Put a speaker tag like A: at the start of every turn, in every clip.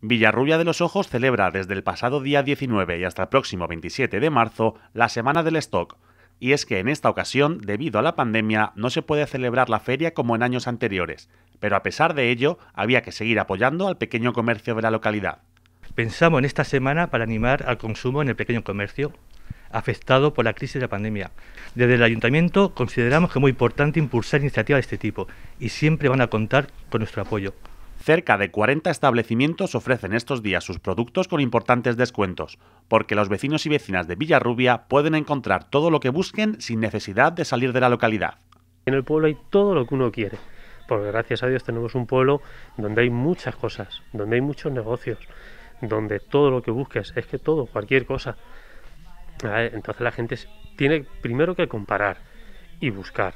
A: Villarrubia de los Ojos celebra desde el pasado día 19 y hasta el próximo 27 de marzo la Semana del Stock, y es que en esta ocasión, debido a la pandemia, no se puede celebrar
B: la feria como en años anteriores, pero a pesar de ello, había que seguir apoyando al pequeño comercio de la localidad. Pensamos en esta semana para animar al consumo en el pequeño comercio afectado por la crisis de la pandemia. Desde el ayuntamiento consideramos que es muy importante impulsar iniciativas de este tipo y siempre van a contar con nuestro apoyo. Cerca de 40 establecimientos
A: ofrecen estos días sus productos con importantes descuentos, porque los vecinos y vecinas de Villarrubia pueden encontrar todo lo que busquen sin necesidad de salir de la localidad.
C: En el pueblo hay todo lo que uno quiere, porque gracias a Dios tenemos un pueblo donde hay muchas cosas, donde hay muchos negocios, donde todo lo que busques, es que todo, cualquier cosa. Entonces la gente tiene primero que comparar y buscar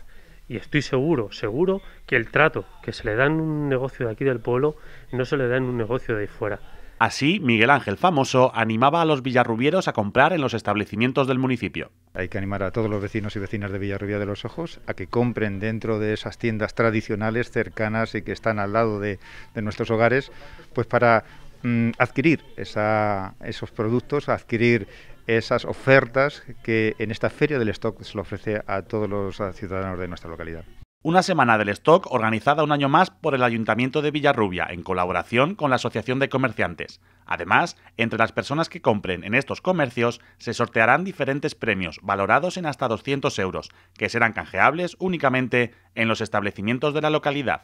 C: y estoy seguro, seguro que el trato que se le da en un negocio de aquí del pueblo no se le da en un negocio de ahí fuera.
A: Así, Miguel Ángel Famoso animaba a los villarrubieros a comprar en los establecimientos del
D: municipio. Hay que animar a todos los vecinos y vecinas de Villarrubia de los Ojos a que compren dentro de esas tiendas tradicionales cercanas y que están al lado de, nuestros hogares, pues para mm, adquirir esos productos, adquirir esas ofertas que en esta feria del stock se le ofrece a todos los ciudadanos de nuestra localidad. Una
A: semana del stock organizada un año más por el Ayuntamiento de Villarrubia en colaboración con la Asociación de Comerciantes. Además, entre las personas que compren en estos comercios se sortearán diferentes premios valorados en hasta 200 euros, que serán canjeables únicamente en los establecimientos de la localidad.